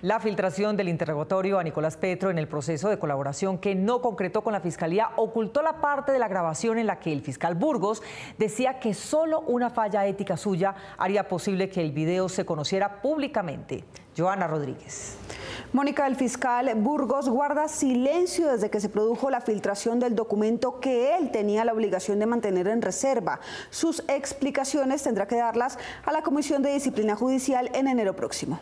La filtración del interrogatorio a Nicolás Petro en el proceso de colaboración que no concretó con la fiscalía ocultó la parte de la grabación en la que el fiscal Burgos decía que solo una falla ética suya haría posible que el video se conociera públicamente. Joana Rodríguez. Mónica, el fiscal Burgos guarda silencio desde que se produjo la filtración del documento que él tenía la obligación de mantener en reserva. Sus explicaciones tendrá que darlas a la Comisión de Disciplina Judicial en enero próximo.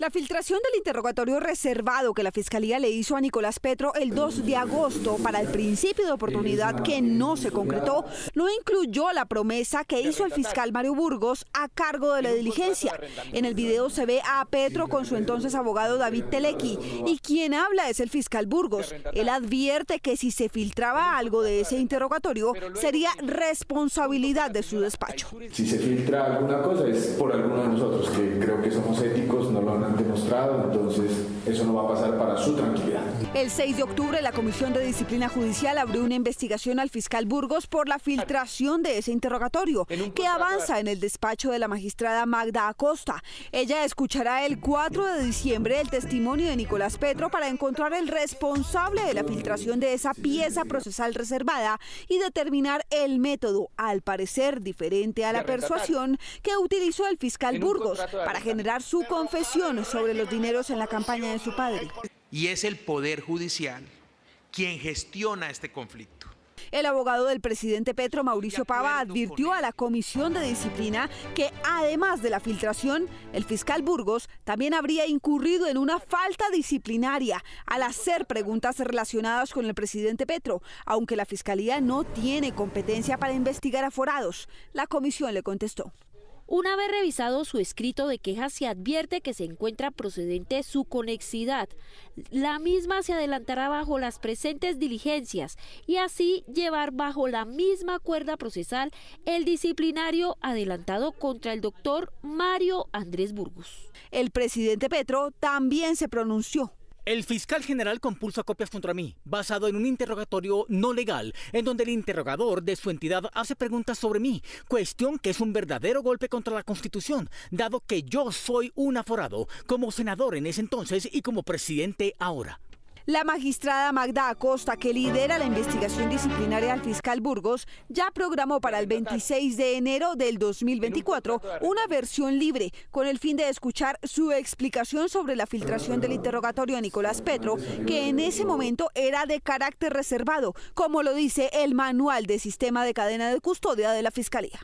La filtración del interrogatorio reservado que la Fiscalía le hizo a Nicolás Petro el 2 de agosto para el principio de oportunidad que no se concretó, no incluyó la promesa que hizo el fiscal Mario Burgos a cargo de la diligencia. En el video se ve a Petro con su entonces abogado David Telequi y quien habla es el fiscal Burgos. Él advierte que si se filtraba algo de ese interrogatorio sería responsabilidad de su despacho. Si se filtra alguna cosa es por alguno de nosotros, que creo que somos éticos, no lo han demostrado, entonces eso no va a pasar para su tranquilidad. El 6 de octubre la Comisión de Disciplina Judicial abrió una investigación al fiscal Burgos por la filtración de ese interrogatorio que avanza en el despacho de la magistrada Magda Acosta. Ella escuchará el 4 de diciembre el testimonio de Nicolás Petro para encontrar el responsable de la filtración de esa pieza procesal reservada y determinar el método, al parecer diferente a la persuasión que utilizó el fiscal Burgos para generar su confesión sobre los dineros en la campaña de su padre. Y es el Poder Judicial quien gestiona este conflicto. El abogado del presidente Petro, Mauricio Pava, advirtió a la Comisión de Disciplina que además de la filtración, el fiscal Burgos también habría incurrido en una falta disciplinaria al hacer preguntas relacionadas con el presidente Petro, aunque la fiscalía no tiene competencia para investigar aforados. La comisión le contestó. Una vez revisado su escrito de queja, se advierte que se encuentra procedente su conexidad. La misma se adelantará bajo las presentes diligencias y así llevar bajo la misma cuerda procesal el disciplinario adelantado contra el doctor Mario Andrés Burgos. El presidente Petro también se pronunció el fiscal general compulsa copias contra mí, basado en un interrogatorio no legal, en donde el interrogador de su entidad hace preguntas sobre mí, cuestión que es un verdadero golpe contra la Constitución, dado que yo soy un aforado, como senador en ese entonces y como presidente ahora. La magistrada Magda Acosta, que lidera la investigación disciplinaria al fiscal Burgos, ya programó para el 26 de enero del 2024 una versión libre con el fin de escuchar su explicación sobre la filtración del interrogatorio a Nicolás Petro, que en ese momento era de carácter reservado, como lo dice el manual de sistema de cadena de custodia de la Fiscalía.